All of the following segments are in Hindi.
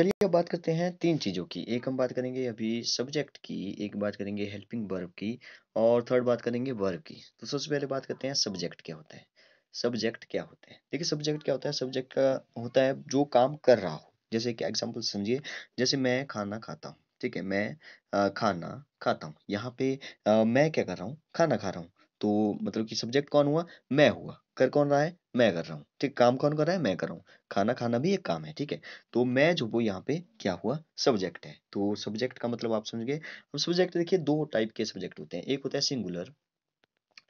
चलिए अब बात करते हैं तीन चीज़ों की एक हम बात करेंगे अभी सब्जेक्ट की एक बात करेंगे हेल्पिंग वर्ब की और थर्ड बात करेंगे वर्ब की तो सबसे पहले बात करते हैं सब्जेक्ट क्या होता है सब्जेक्ट क्या होता है देखिए सब्जेक्ट क्या होता है सब्जेक्ट का होता है जो काम कर रहा हो जैसे कि एग्जाम्पल समझिए जैसे मैं खाना खाता हूँ ठीक है मैं खाना खाता हूँ यहाँ पे मैं क्या कर रहा हूँ खाना खा रहा हूँ तो मतलब कि सब्जेक्ट कौन हुआ मैं हुआ कर कौन रहा है मैं कर रहा हूँ ठीक काम कौन कर रहा है मैं कर रहा हूँ खाना खाना भी एक काम है ठीक है तो मैं जो वो यहाँ पे क्या हुआ सब्जेक्ट है तो सब्जेक्ट का मतलब आप समझ गए अब सब्जेक्ट देखिए दो टाइप के सब्जेक्ट होते हैं एक होता है सिंगुलर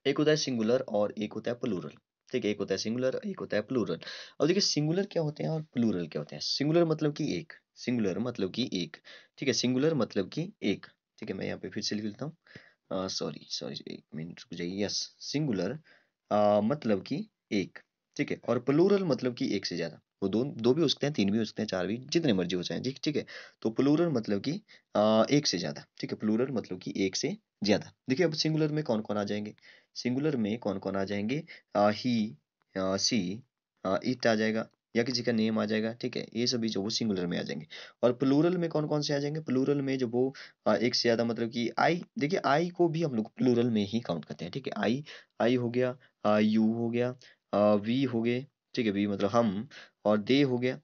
एक होता है सिंगुलर और एक होता है प्लूरल ठीक है एक होता है सिंगुलर एक होता है प्लूरल अब देखिए सिंगुलर क्या होते हैं और प्लूरल क्या होते हैं सिंगुलर मतलब कि एक सिंगुलर मतलब कि एक ठीक है सिंगुलर मतलब कि एक ठीक है मैं यहाँ पे फिर से लिख लेता हूँ सॉरी सॉरी एक मिनट रुक जाइए यस सिंगुलर मतलब कि एक ठीक है और प्लूरल मतलब कि एक से ज़्यादा वो दो दो भी हो सकते हैं तीन भी हो सकते हैं चार भी जितने मर्जी हो जाए ठीक ठीक है तो प्लूरल मतलब, मतलब कि एक से ज़्यादा ठीक है प्लूरल मतलब कि एक से ज़्यादा देखिए अब सिंगुलर में कौन कौन आ जाएंगे सिंगुलर में कौन कौन आ जाएंगे आ, ही आ, सी आ, इट आ जाएगा या किसी का नेम आ जाएगा ठीक है ये सभी जो वो सिंगुलर में आ जाएंगे और प्लूरल में कौन कौन से आ जाएंगे प्लूरल में जो वो एक से ज़्यादा मतलब कि आई देखिए आई को भी हम लोग प्लूरल में ही काउंट करते हैं ठीक है आई आई हो गया आ, यू हो गया आ, वी हो गए ठीक है वी मतलब हम और दे हो गया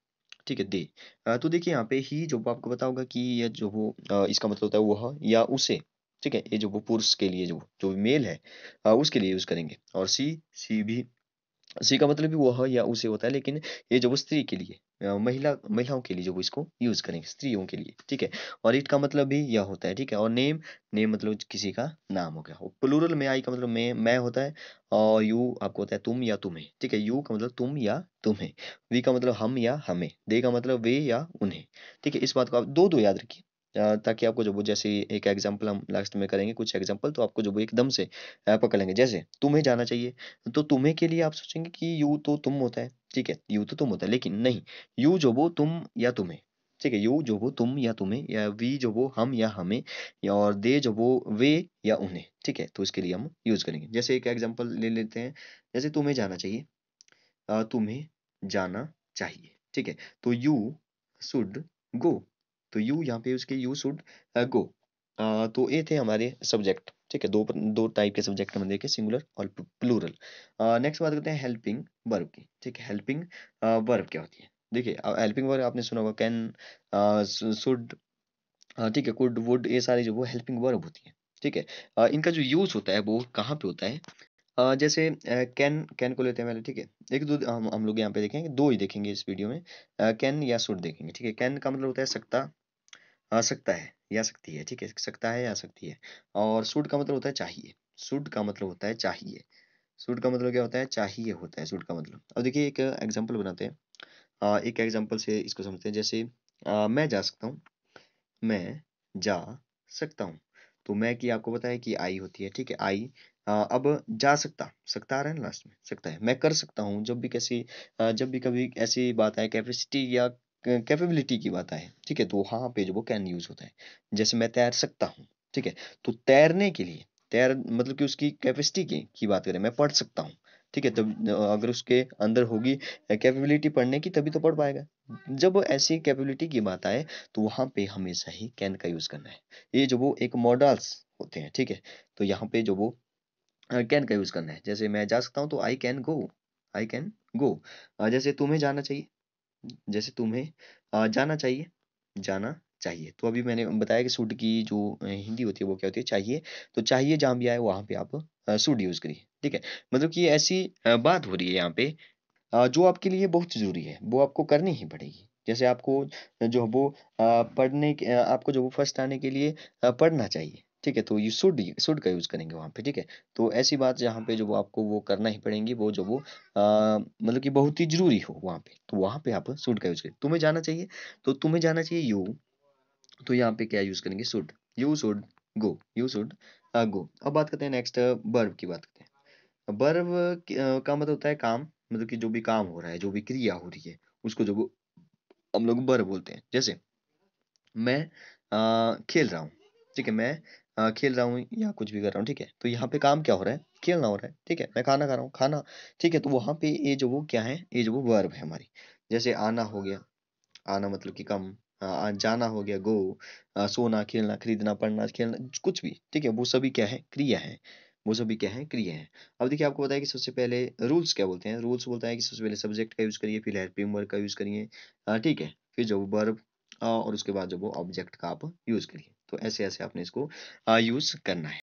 ठीक है दे आ, तो देखिए यहाँ पे ही जो आपको पता होगा कि यह जो वो इसका मतलब होता है वह या उसे ठीक है ये जो वो पुरुष के लिए जो जो मेल है उसके लिए यूज़ करेंगे और सी सी भी सी का मतलब भी वह या उसे होता है लेकिन ये जो स्त्री के लिए महिला महिलाओं के लिए जो इसको यूज करेंगे स्त्रियों के लिए ठीक है और इट का मतलब भी यह होता है ठीक है और नेम नेम मतलब किसी का नाम हो गया प्लूरल में आई का मतलब मैं मैं होता है और यू आपको होता है तुम या तुम्हें ठीक है यू का मतलब तुम या तुम्हें वी का मतलब हम या हमें दे का मतलब वे या उन्हें ठीक है इस बात को आप दो दो याद रखिए ताकि आपको जो वो जैसे एक एग्जाम्पल हम लास्ट में करेंगे कुछ एग्जाम्पल तो आपको जो वो एकदम से पकड़ लेंगे जैसे तुम्हें जाना चाहिए तो तुम्हें के लिए आप सोचेंगे कि यू तो तुम होता है ठीक है यू तो तुम होता है लेकिन नहीं यू जो वो तुम या तुम्हें ठीक है यू जो वो तुम या तुम्हें या वी जो वो हम या हमें या और दे जो वो वे या उन्हें ठीक है तो इसके लिए हम यूज करेंगे जैसे एक एग्जाम्पल ले लेते हैं जैसे तुम्हें जाना चाहिए तुम्हें जाना चाहिए ठीक है तो यू शुड गो तो यू यहाँ पे उसके यू शुड गो तो ये थे हमारे सब्जेक्ट ठीक है दो दो टाइप के सब्जेक्ट हमने देखे सिंगुलर और प्लूरल नेक्स्ट uh, बात करते हैं हेल्पिंग वर्ब की ठीक है हेल्पिंग वर्ब uh, क्या होती है देखिए हेल्पिंग uh, वर्ब आपने सुना होगा कैन शुड ठीक है कुड वुड ये सारी जो वो हेल्पिंग वर्ब होती है ठीक है इनका जो यूज होता है वो कहाँ पे होता है जैसे कैन कैन को लेते हैं पहले ठीक है एक दो हम हम लोग यहाँ पे देखेंगे दो ही देखेंगे इस वीडियो में कैन या सुड देखेंगे ठीक है कैन का मतलब होता है सकता आ सकता है या सकती है ठीक है सकता है या सकती है और सुड का मतलब होता है चाहिए सुड का मतलब होता है चाहिए सुड का मतलब क्या होता है चाहिए होता है सुड का मतलब अब देखिए एक एग्जाम्पल बनाते हैं एक एग्जाम्पल से इसको समझते हैं जैसे मैं जा सकता हूँ मैं जा सकता हूँ तो मैं कि आपको पता है कि आई होती है ठीक है आई अब जा सकता सकता आ रहा है ना लास्ट में सकता है मैं कर सकता हूँ जब भी कैसी जब भी कभी ऐसी बात आए कैपेसिटी या कैपेबिलिटी की बात आए ठीक है तो वहाँ पे जो वो कैन यूज होता है जैसे मैं तैर सकता हूँ ठीक है तो तैरने के लिए तैर मतलब कि उसकी कैपेसिटी की की बात करें मैं पढ़ सकता हूँ ठीक है तब अगर उसके अंदर होगी कैपेबिलिटी पढ़ने की तभी तो पढ़ पाएगा जब ऐसी कैपेबिलिटी की बात आए तो वहाँ पे हमेशा ही कैन का यूज़ करना है ये जो वो एक मॉडल्स होते हैं ठीक है तो यहाँ पे जो वो कैन का यूज़ करना है जैसे मैं जा सकता हूँ तो I can go I can go जैसे तुम्हें जाना चाहिए जैसे तुम्हें जाना चाहिए जाना चाहिए तो अभी मैंने बताया कि सुड की जो हिंदी होती है वो क्या होती है चाहिए तो चाहिए जहाँ भी आए वहाँ पे आप सुड यूज़ करिए ठीक है मतलब कि ऐसी बात हो रही है यहाँ पे जो आपके लिए बहुत ज़रूरी है वो आपको करनी ही पड़ेगी जैसे आपको जो वो पढ़ने के आपको जो वो फर्स्ट आने के लिए पढ़ना चाहिए ठीक है तो यू शुड शुड का यूज़ करेंगे वहाँ पे ठीक है तो ऐसी बात जहाँ पे जो वो आपको वो करना ही पड़ेंगी वो जो वो मतलब कि बहुत ही ज़रूरी हो वहाँ पे तो वहाँ पे आप शुड का यूज़ करें तुम्हें जाना चाहिए तो तुम्हें जाना चाहिए यू तो यहाँ पे क्या यूज़ करेंगे should you should go you should go अब बात करते हैं नेक्स्ट बर्व की बात करते हैं बर्व का मतलब होता है काम मतलब कि जो भी काम हो रहा है जो भी क्रिया हो रही है उसको जो हम लोग बर्व बोलते हैं जैसे मैं आ, खेल रहा हूँ ठीक है मैं खेल रहा हूँ या कुछ भी कर रहा हूँ, ठीक है? तो यहाँ पे काम क्या हो रहा है? खेलना हो रहा है, ठीक है? मैं खाना खा रहा हूँ, खाना, ठीक है? तो वहाँ पे ये जो वो क्या है, ये जो वो वर्ब है हमारी। जैसे आना हो गया, आना मतलब कि कम जाना हो गया गो सोना, खेलना, खरीदना, पढ़ना, खेलना कुछ भी, ठीक है? वो सभी क्या है? क्रिया है वो सभी क्या है क्रिया है अब देखिए आपको बताया कि सबसे पहले रूल्स क्या बोलते हैं? रूल्स बोलता है कि सबसे पहले सब्जेक्ट का यूज़ करिए, फिर हेल्पिंग वर्ग का यूज़ करिए ठीक है? फिर जो वर्ब और उसके बाद जो वो ऑब्जेक्ट का आप यूज़ करिए। तो ऐसे ऐसे आपने इसको यूज़ करना है